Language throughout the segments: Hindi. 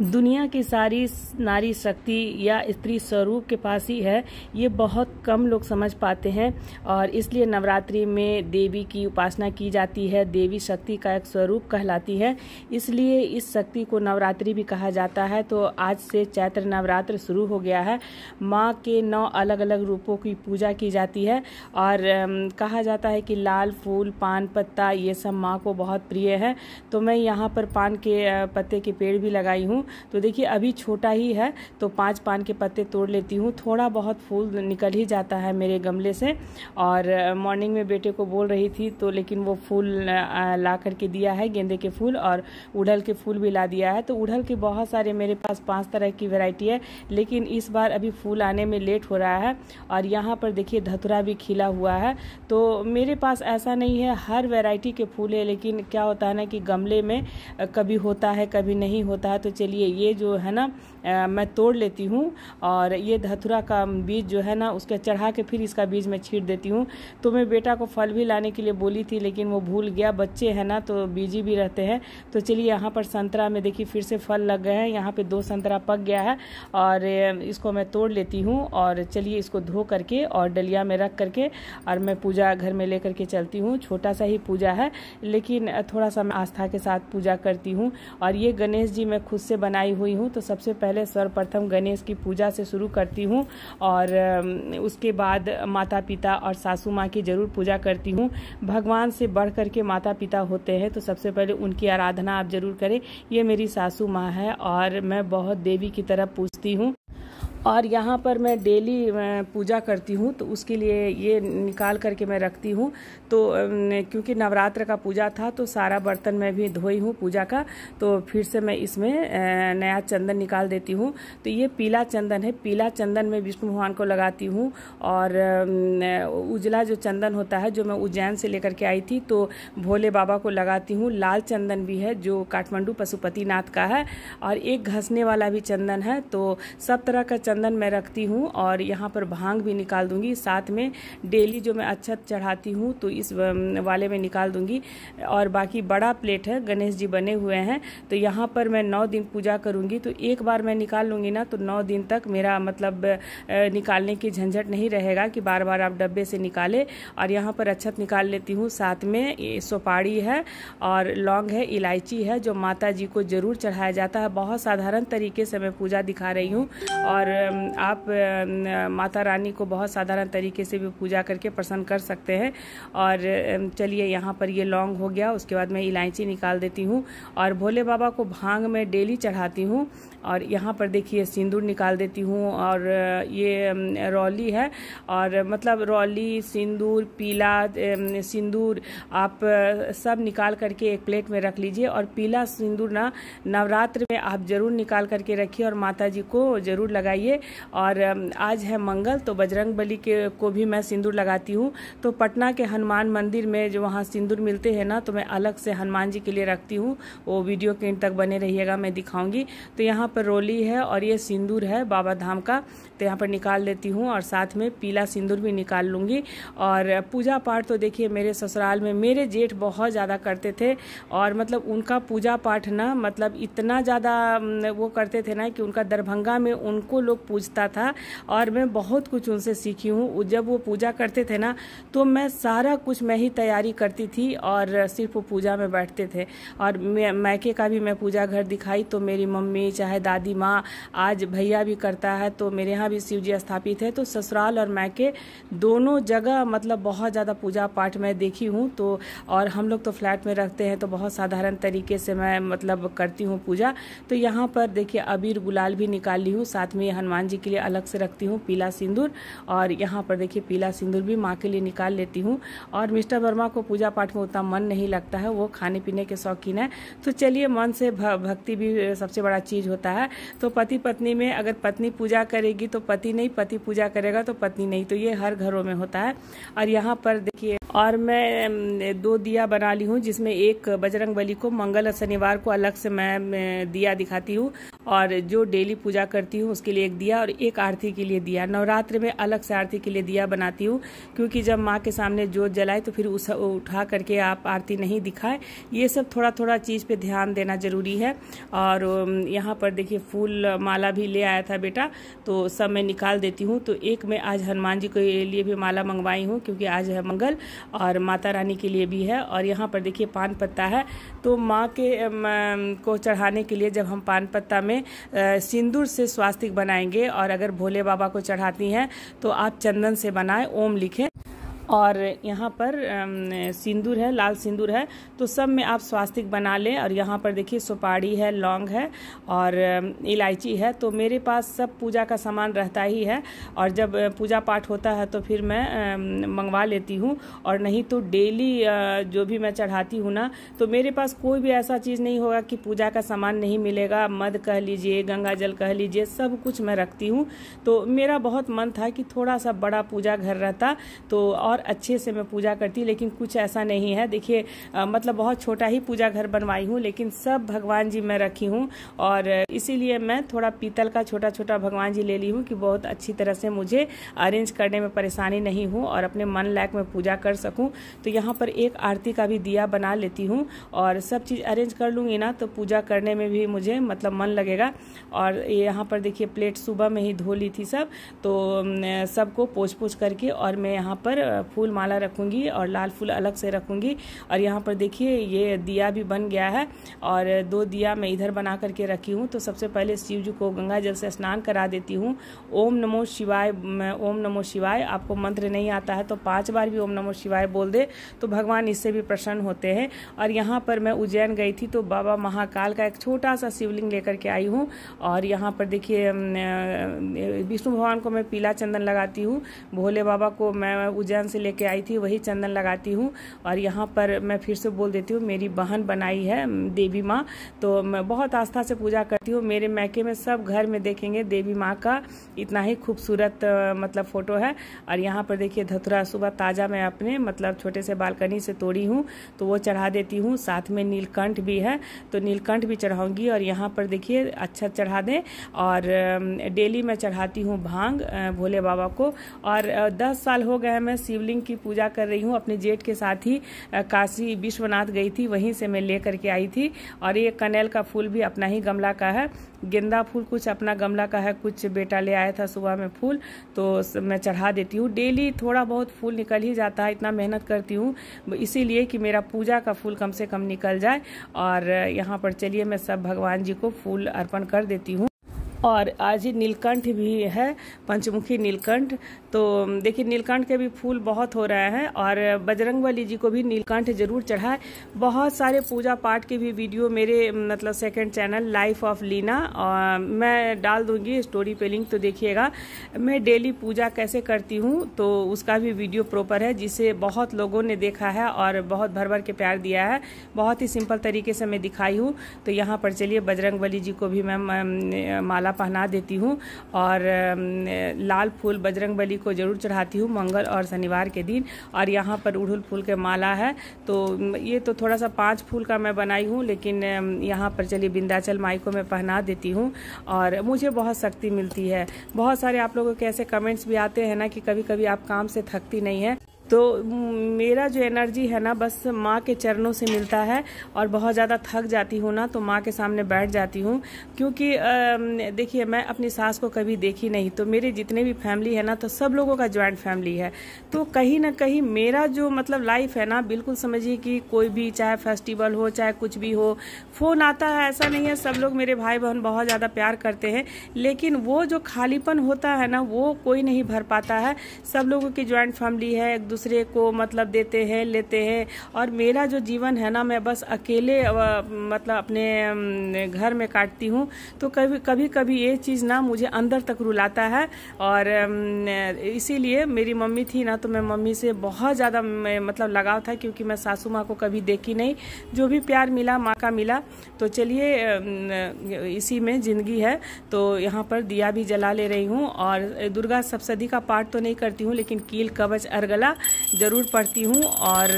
दुनिया की सारी नारी शक्ति या स्त्री स्वरूप के पास ही है ये बहुत कम लोग समझ पाते हैं और इसलिए नवरात्रि में देवी की उपासना की जाती है देवी शक्ति का एक स्वरूप कहलाती है इसलिए इस शक्ति को नवरात्रि भी कहा जाता है तो आज से चैत्र नवरात्र शुरू हो गया है माँ के नौ अलग अलग रूपों की पूजा की जाती है और कहा जाता है कि लाल फूल पान पत्ता ये सब माँ को बहुत प्रिय है तो मैं यहाँ पर पान के पत्ते के पेड़ भी लगाई हूँ तो देखिए अभी छोटा ही है तो पाँच पान के पत्ते तोड़ लेती हूँ थोड़ा बहुत फूल निकल ही जाता है मेरे गमले से और मॉर्निंग में बेटे को बोल रही थी तो लेकिन वो फूल ला करके दिया है गेंदे के फूल और उड़ल के फूल भी ला दिया है तो उड़ल के बहुत सारे मेरे पास पाँच तरह की वेराइटी है लेकिन इस बार अभी फूल आने में लेट हो रहा है और यहाँ पर देखिए धतुरा भी खिला हुआ है तो मेरे पास ऐसा नहीं है हर वेराइटी के फूल है लेकिन क्या होता है ना कि गमले में कभी होता है कभी नहीं होता है तो चलिए लिए ये जो है ना आ, मैं तोड़ लेती हूँ और ये धतुरा का बीज जो है ना उसके चढ़ा के फिर इसका बीज मैं छीट देती हूँ तो मैं बेटा को फल भी लाने के लिए बोली थी लेकिन वो भूल गया बच्चे है ना तो बीजी भी रहते हैं तो चलिए यहाँ पर संतरा में देखिए फिर से फल लग गए हैं यहाँ पर दो संतरा पक गया है और इसको मैं तोड़ लेती हूँ और चलिए इसको धो करके और डलिया में रख करके और मैं पूजा घर में ले करके चलती हूँ छोटा सा ही पूजा है लेकिन थोड़ा सा मैं आस्था के साथ पूजा करती हूँ और ये गणेश जी मैं खुद से बना बनाई हुई हूँ तो सबसे पहले सर्वप्रथम गणेश की पूजा से शुरू करती हूँ और उसके बाद माता पिता और सासू माँ की जरूर पूजा करती हूँ भगवान से बढ़ करके माता पिता होते हैं तो सबसे पहले उनकी आराधना आप जरूर करें ये मेरी सासू माँ है और मैं बहुत देवी की तरफ पूछती हूँ और यहाँ पर मैं डेली पूजा करती हूँ तो उसके लिए ये निकाल करके मैं रखती हूँ तो क्योंकि नवरात्र का पूजा था तो सारा बर्तन मैं भी धोई हूँ पूजा का तो फिर से मैं इसमें नया चंदन निकाल देती हूँ तो ये पीला चंदन है पीला चंदन मैं विष्णु भगवान को लगाती हूँ और उजला जो चंदन होता है जो मैं उज्जैन से लेकर के आई थी तो भोले बाबा को लगाती हूँ लाल चंदन भी है जो काठमांडू पशुपतिनाथ का है और एक घसने वाला भी चंदन है तो सब तरह का चंदन मैं रखती हूँ और यहाँ पर भांग भी निकाल दूँगी साथ में डेली जो मैं अच्छत चढ़ाती हूँ तो इस वाले में निकाल दूँगी और बाकी बड़ा प्लेट है गणेश जी बने हुए हैं तो यहाँ पर मैं नौ दिन पूजा करूँगी तो एक बार मैं निकाल लूँगी ना तो नौ दिन तक मेरा मतलब निकालने की झंझट नहीं रहेगा कि बार बार आप डब्बे से निकाले और यहाँ पर अच्छत निकाल लेती हूँ साथ में सोपाड़ी है और लौंग है इलायची है जो माता जी को ज़रूर चढ़ाया जाता है बहुत साधारण तरीके से मैं पूजा दिखा रही हूँ और आप माता रानी को बहुत साधारण तरीके से भी पूजा करके प्रसन्न कर सकते हैं और चलिए यहाँ पर ये लौंग हो गया उसके बाद मैं इलायची निकाल देती हूँ और भोले बाबा को भांग में डेली चढ़ाती हूँ और यहाँ पर देखिए सिंदूर निकाल देती हूँ और ये रौली है और मतलब रौली सिंदूर पीला सिंदूर आप सब निकाल करके एक प्लेट में रख लीजिए और पीला सिंदूर ना नवरात्र में आप ज़रूर निकाल करके रखिए और माता जी को ज़रूर लगाइए चाहिए और आज है मंगल तो बजरंग बली के को भी मैं सिंदूर लगाती हूँ तो पटना के हनुमान मंदिर में जो वहाँ सिंदूर मिलते हैं ना तो मैं अलग से हनुमान जी के लिए रखती हूँ वो वीडियो के तक बने रहिएगा मैं दिखाऊँगी तो यहाँ पर रोली है और ये सिंदूर है बाबा धाम का तो यहाँ पर निकाल लेती हूँ और साथ में पीला सिंदूर भी निकाल लूँगी और पूजा पाठ तो देखिए मेरे ससुराल में मेरे जेठ बहुत ज़्यादा करते थे और मतलब उनका पूजा पाठ ना मतलब इतना ज़्यादा वो करते थे ना कि उनका दरभंगा में उनको लोग लोग पूजता था और मैं बहुत कुछ उनसे सीखी हूँ जब वो पूजा करते थे ना तो मैं सारा कुछ मैं ही तैयारी करती थी और सिर्फ वो पूजा में बैठते थे और मैके का भी मैं पूजा घर दिखाई तो मेरी मम्मी चाहे दादी माँ आज भैया भी करता है तो मेरे यहाँ भी शिव जी स्थापित है तो ससुराल और मैके दोनों जगह मतलब बहुत ज़्यादा पूजा पाठ मैं देखी हूँ तो और हम लोग तो फ्लैट में रखते हैं तो बहुत साधारण तरीके से मैं मतलब करती हूँ पूजा तो यहाँ पर देखिए अबीर गुलाल भी निकाल ली हूँ साथ में हनुमान हनुमान जी के लिए अलग से रखती हूँ पीला सिंदूर और यहाँ पर देखिए पीला सिंदूर भी माँ के लिए निकाल लेती हूँ और मिस्टर वर्मा को पूजा पाठ में उतना मन नहीं लगता है वो खाने पीने के शौकीन है तो चलिए मन से भक्ति भी सबसे बड़ा चीज़ होता है तो पति पत्नी में अगर पत्नी पूजा करेगी तो पति नहीं पति पूजा करेगा तो पत्नी नहीं तो ये हर घरों में होता है और यहाँ पर देखिए और मैं दो दिया बना ली हूँ जिसमें एक बजरंग बली को मंगल और शनिवार को अलग से मैं दिया दिखाती हूँ और जो डेली पूजा करती हूँ उसके लिए एक दिया और एक आरती के लिए दिया नवरात्र में अलग से आरती के लिए दिया बनाती हूँ क्योंकि जब माँ के सामने जोत जलाए तो फिर उस उठा करके आप आरती नहीं दिखाए ये सब थोड़ा थोड़ा चीज़ पर ध्यान देना ज़रूरी है और यहाँ पर देखिए फूल माला भी ले आया था बेटा तो सब मैं निकाल देती हूँ तो एक मैं आज हनुमान जी के लिए भी माला मंगवाई हूँ क्योंकि आज है मंगल और माता रानी के लिए भी है और यहाँ पर देखिए पान पत्ता है तो माँ के को चढ़ाने के लिए जब हम पान पत्ता में सिंदूर से स्वास्तिक बनाएंगे और अगर भोले बाबा को चढ़ाती हैं तो आप चंदन से बनाएं ओम लिखें और यहाँ पर सिंदूर है लाल सिंदूर है तो सब में आप स्वास्तिक बना लें और यहाँ पर देखिए सुपारी है लौंग है और इलायची है तो मेरे पास सब पूजा का सामान रहता ही है और जब पूजा पाठ होता है तो फिर मैं मंगवा लेती हूँ और नहीं तो डेली जो भी मैं चढ़ाती हूँ ना तो मेरे पास कोई भी ऐसा चीज़ नहीं होगा कि पूजा का सामान नहीं मिलेगा मध कह लीजिए गंगा जल कह लीजिए सब कुछ मैं रखती हूँ तो मेरा बहुत मन था कि थोड़ा सा बड़ा पूजा घर रहता तो और अच्छे से मैं पूजा करती लेकिन कुछ ऐसा नहीं है देखिए मतलब बहुत छोटा ही पूजा घर बनवाई हूँ लेकिन सब भगवान जी मैं रखी हूँ और इसीलिए मैं थोड़ा पीतल का छोटा छोटा भगवान जी ले ली हूँ कि बहुत अच्छी तरह से मुझे अरेंज करने में परेशानी नहीं हूँ और अपने मन लायक मैं पूजा कर सकूँ तो यहाँ पर एक आरती का भी दिया बना लेती हूँ और सब चीज़ अरेंज कर लूँगी ना तो पूजा करने में भी मुझे मतलब मन लगेगा और यहाँ पर देखिए प्लेट सुबह में ही धो ली थी सब तो सबको पोछ पोछ करके और मैं यहाँ पर फूल माला रखूँगी और लाल फूल अलग से रखूँगी और यहाँ पर देखिए ये दिया भी बन गया है और दो दिया मैं इधर बना करके रखी हूँ तो सबसे पहले शिव जी को गंगा जल से स्नान करा देती हूँ ओम नमो शिवाय ओम नमो शिवाय आपको मंत्र नहीं आता है तो पाँच बार भी ओम नमो शिवाय बोल दे तो भगवान इससे भी प्रसन्न होते हैं और यहाँ पर मैं उज्जैन गई थी तो बाबा महाकाल का एक छोटा सा शिवलिंग लेकर के आई हूँ और यहाँ पर देखिए विष्णु भगवान को मैं पीला चंदन लगाती हूँ भोले बाबा को मैं उज्जैन से लेके आई थी वही चंदन लगाती हूँ और यहाँ पर मैं फिर से बोल देती हूँ मेरी बहन बनाई है देवी माँ तो मैं बहुत आस्था से पूजा करती हूँ मेरे मैके में सब घर में देखेंगे देवी माँ का इतना ही खूबसूरत मतलब फ़ोटो है और यहाँ पर देखिए धतुरा सुबह ताज़ा मैं अपने मतलब छोटे से बालकनी से तोड़ी हूँ तो वो चढ़ा देती हूँ साथ में नीलकंठ भी है तो नीलकंठ भी चढ़ाऊँगी और यहाँ पर देखिए अच्छा चढ़ा दें और डेली मैं चढ़ाती हूँ भांग भोले बाबा को और दस साल हो गए मैं शिव शिवलिंग की पूजा कर रही हूँ अपने जेठ के साथ ही काशी विश्वनाथ गई थी वहीं से मैं लेकर के आई थी और ये कनेल का फूल भी अपना ही गमला का है गेंदा फूल कुछ अपना गमला का है कुछ बेटा ले आया था सुबह में फूल तो मैं चढ़ा देती हूँ डेली थोड़ा बहुत फूल निकल ही जाता है इतना मेहनत करती हूँ इसीलिए कि मेरा पूजा का फूल कम से कम निकल जाए और यहाँ पर चलिए मैं सब भगवान जी को फूल अर्पण कर देती हूँ और आज ही नीलकंठ भी है पंचमुखी नीलकंठ तो देखिए नीलकंठ के भी फूल बहुत हो रहे हैं और बजरंग बली जी को भी नीलकंठ जरूर चढ़ाए बहुत सारे पूजा पाठ के भी वीडियो मेरे मतलब second channel Life of Leena और मैं डाल दूंगी स्टोरी पे लिंक तो देखिएगा मैं डेली पूजा कैसे करती हूँ तो उसका भी वीडियो प्रॉपर है जिसे बहुत लोगों ने देखा है और बहुत भर भर के प्यार दिया है बहुत ही सिंपल तरीके से मैं दिखाई हूँ तो यहाँ पर चलिए बजरंग बली जी को भी मैं माला माला पहना देती हूँ और लाल फूल बजरंग बली को ज़रूर चढ़ाती हूँ मंगल और शनिवार के दिन और यहाँ पर उड़हुल फूल के माला है तो ये तो थोड़ा सा पाँच फूल का मैं बनाई हूँ लेकिन यहाँ पर चलिए बिंदाचल माई को मैं पहना देती हूँ और मुझे बहुत शक्ति मिलती है बहुत सारे आप लोगों के ऐसे कमेंट्स भी आते हैं ना कि कभी कभी आप काम से थकती नहीं है तो मेरा जो एनर्जी है ना बस माँ के चरणों से मिलता है और बहुत ज़्यादा थक जाती हूँ ना तो माँ के सामने बैठ जाती हूँ क्योंकि देखिए मैं अपनी सास को कभी देखी नहीं तो मेरे जितने भी फैमिली है ना तो सब लोगों का ज्वाइंट फैमिली है तो कहीं ना कहीं मेरा जो मतलब लाइफ है ना बिल्कुल समझिए कि कोई भी चाहे फेस्टिवल हो चाहे कुछ भी हो फ़ोन आता है ऐसा नहीं है सब लोग मेरे भाई बहन बहुत ज़्यादा प्यार करते हैं लेकिन वो जो खालीपन होता है ना वो कोई नहीं भर पाता है सब लोगों की ज्वाइंट फैमिली है एक दूसरे दूसरे को मतलब देते हैं लेते हैं और मेरा जो जीवन है ना मैं बस अकेले मतलब अपने घर में काटती हूँ तो कभी कभी कभी ये चीज़ ना मुझे अंदर तक रुलाता है और इसीलिए मेरी मम्मी थी ना तो मैं मम्मी से बहुत ज़्यादा मतलब लगाव था क्योंकि मैं सासू माँ को कभी देखी नहीं जो भी प्यार मिला माँ का मिला तो चलिए इसी में ज़िंदगी है तो यहाँ पर दिया भी जला ले रही हूँ और दुर्गा सप्तदी का पाठ तो नहीं करती हूँ लेकिन कील कवच अरगला ज़रूर पढ़ती हूँ और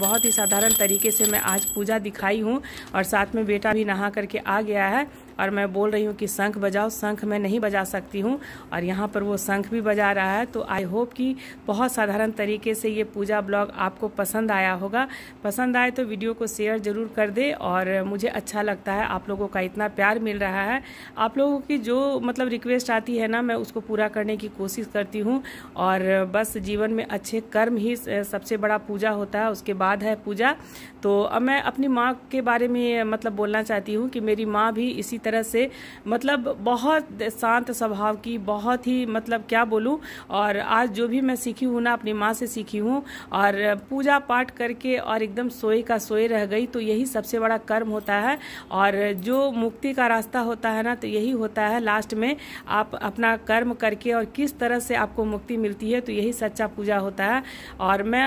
बहुत ही साधारण तरीके से मैं आज पूजा दिखाई हूँ और साथ में बेटा भी नहा करके आ गया है और मैं बोल रही हूँ कि शंख बजाओ शंख मैं नहीं बजा सकती हूँ और यहाँ पर वो शंख भी बजा रहा है तो आई होप कि बहुत साधारण तरीके से ये पूजा ब्लॉग आपको पसंद आया होगा पसंद आए तो वीडियो को शेयर ज़रूर कर दे और मुझे अच्छा लगता है आप लोगों का इतना प्यार मिल रहा है आप लोगों की जो मतलब रिक्वेस्ट आती है ना मैं उसको पूरा करने की कोशिश करती हूँ और बस जीवन में अच्छे कर्म ही सबसे बड़ा पूजा होता है उसके बाद है पूजा तो अब मैं अपनी माँ के बारे में मतलब बोलना चाहती हूँ कि मेरी माँ भी इसी तरह तरह से मतलब बहुत शांत स्वभाव की बहुत ही मतलब क्या बोलूँ और आज जो भी मैं सीखी हूँ ना अपनी माँ से सीखी हूँ और पूजा पाठ करके और एकदम सोए का सोए रह गई तो यही सबसे बड़ा कर्म होता है और जो मुक्ति का रास्ता होता है ना तो यही होता है लास्ट में आप अपना कर्म करके और किस तरह से आपको मुक्ति मिलती है तो यही सच्चा पूजा होता है और मैं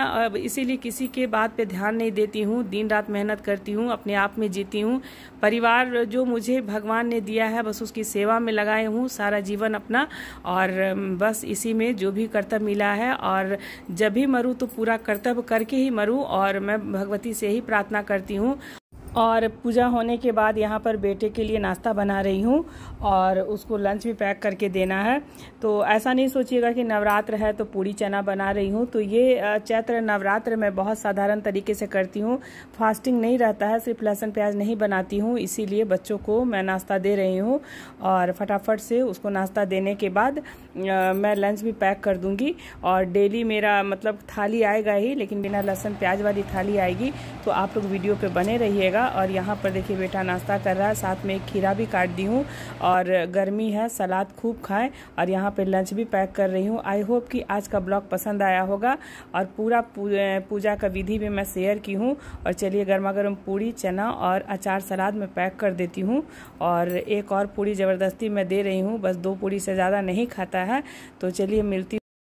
इसीलिए किसी के बात पे ध्यान नहीं देती हूँ दिन रात मेहनत करती हूँ अपने आप में जीती हूँ परिवार जो मुझे भगवान भगवान ने दिया है बस उसकी सेवा में लगाए हूँ सारा जीवन अपना और बस इसी में जो भी कर्तव्य मिला है और जब भी मरूँ तो पूरा कर्तव्य करके ही मरूँ और मैं भगवती से ही प्रार्थना करती हूँ और पूजा होने के बाद यहाँ पर बेटे के लिए नाश्ता बना रही हूँ और उसको लंच भी पैक करके देना है तो ऐसा नहीं सोचिएगा कि नवरात्र है तो पूड़ी चना बना रही हूँ तो ये चैत्र नवरात्र मैं बहुत साधारण तरीके से करती हूँ फास्टिंग नहीं रहता है सिर्फ लहसुन प्याज नहीं बनाती हूँ इसीलिए बच्चों को मैं नाश्ता दे रही हूँ और फटाफट से उसको नाश्ता देने के बाद मैं लंच भी पैक कर दूँगी और डेली मेरा मतलब थाली आएगा ही लेकिन बिना लहसुन प्याज वाली थाली आएगी तो आप लोग वीडियो पर बने रहिएगा का और यहाँ पर देखिए बेटा नाश्ता कर रहा है साथ में एक खीरा भी काट दी हूँ और गर्मी है सलाद खूब खाएं और यहाँ पर लंच भी पैक कर रही हूँ आई होप कि आज का ब्लॉग पसंद आया होगा और पूरा पूजा का विधि भी मैं शेयर की हूँ और चलिए गर्मा गर्म पूड़ी चना और अचार सलाद में पैक कर देती हूँ और एक और पूड़ी ज़बरदस्ती मैं दे रही हूँ बस दो पूड़ी से ज़्यादा नहीं खाता है तो चलिए मिलती